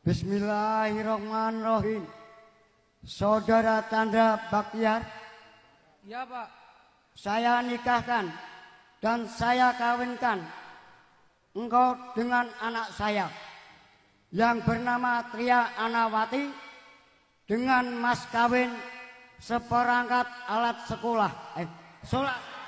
Bismillahirrahmanirrahim. Saudara Tanda Bakyar. Ya, Pak. Saya nikahkan dan saya kawinkan engkau dengan anak saya yang bernama Tria Anawati dengan mas kawin seperangkat alat sekolah. Eh, sholat.